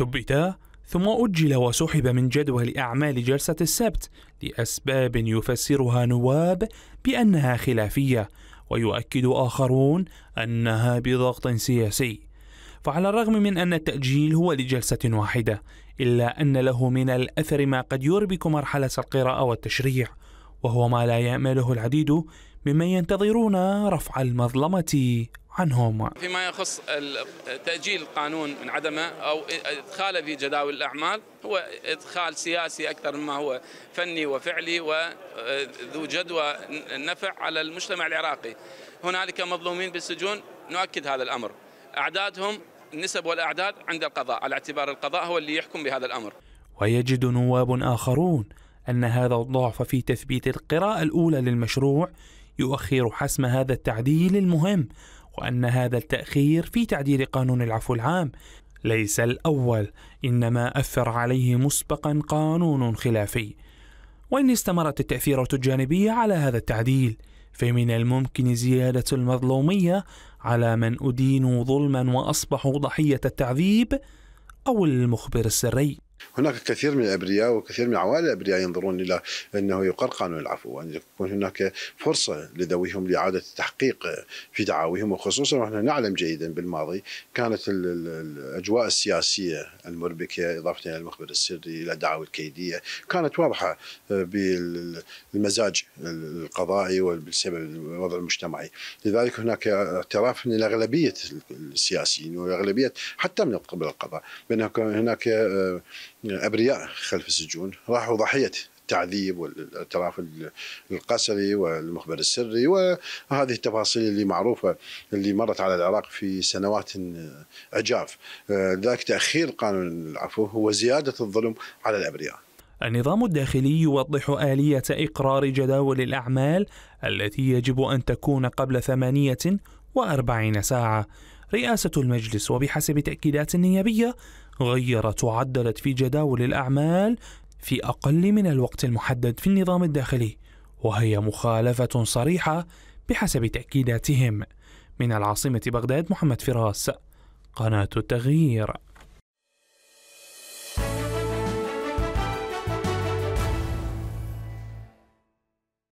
ثبت ثم أجل وسحب من جدول أعمال جلسة السبت لأسباب يفسرها نواب بأنها خلافية ويؤكد آخرون أنها بضغط سياسي فعلى الرغم من أن التأجيل هو لجلسة واحدة إلا أن له من الأثر ما قد يربك مرحلة القراءة والتشريع وهو ما لا يأمله العديد ممن ينتظرون رفع المظلمة عنهما فيما يخص تأجيل القانون من عدمه أو إدخاله في جداول الأعمال هو إدخال سياسي أكثر مما هو فني وفعلي وذو جدوى نفع على المجتمع العراقي هنالك مظلومين بالسجون نؤكد هذا الأمر أعدادهم النسب والأعداد عند القضاء على اعتبار القضاء هو اللي يحكم بهذا الأمر ويجد نواب آخرون أن هذا الضعف في تثبيت القراءة الأولى للمشروع يؤخر حسم هذا التعديل المهم وأن هذا التأخير في تعديل قانون العفو العام ليس الأول إنما أثر عليه مسبقا قانون خلافي وإن استمرت التأثيرات الجانبية على هذا التعديل فمن الممكن زيادة المظلومية على من أدينوا ظلما وأصبحوا ضحية التعذيب أو المخبر السري هناك كثير من الابرياء وكثير من عوائل الابرياء ينظرون الى انه يقر قانون العفو وان يكون هناك فرصه لذويهم لاعاده التحقيق في دعاويهم وخصوصا ونحن نعلم جيدا بالماضي كانت الاجواء السياسيه المربكه اضافه الى المخبر السري الى الدعاوي الكيديه كانت واضحه آه، بالمزاج القضائي وبسبب الوضع المجتمعي لذلك هناك اعتراف من الاغلبيه السياسيين والاغلبيه حتى من قبل القضاء بان هناك آه، ابرياء خلف السجون راحوا ضحيه التعذيب والاعتراف القسري والمخبر السري وهذه التفاصيل اللي معروفه اللي مرت على العراق في سنوات عجاف ذلك تاخير قانون العفو هو زياده الظلم على الابرياء النظام الداخلي يوضح آلية إقرار جداول الأعمال التي يجب أن تكون قبل 48 ساعة رئاسة المجلس وبحسب تأكيدات نيابية غيرت وعدلت في جداول الأعمال في أقل من الوقت المحدد في النظام الداخلي وهي مخالفة صريحة بحسب تأكيداتهم من العاصمة بغداد محمد فراس قناة التغيير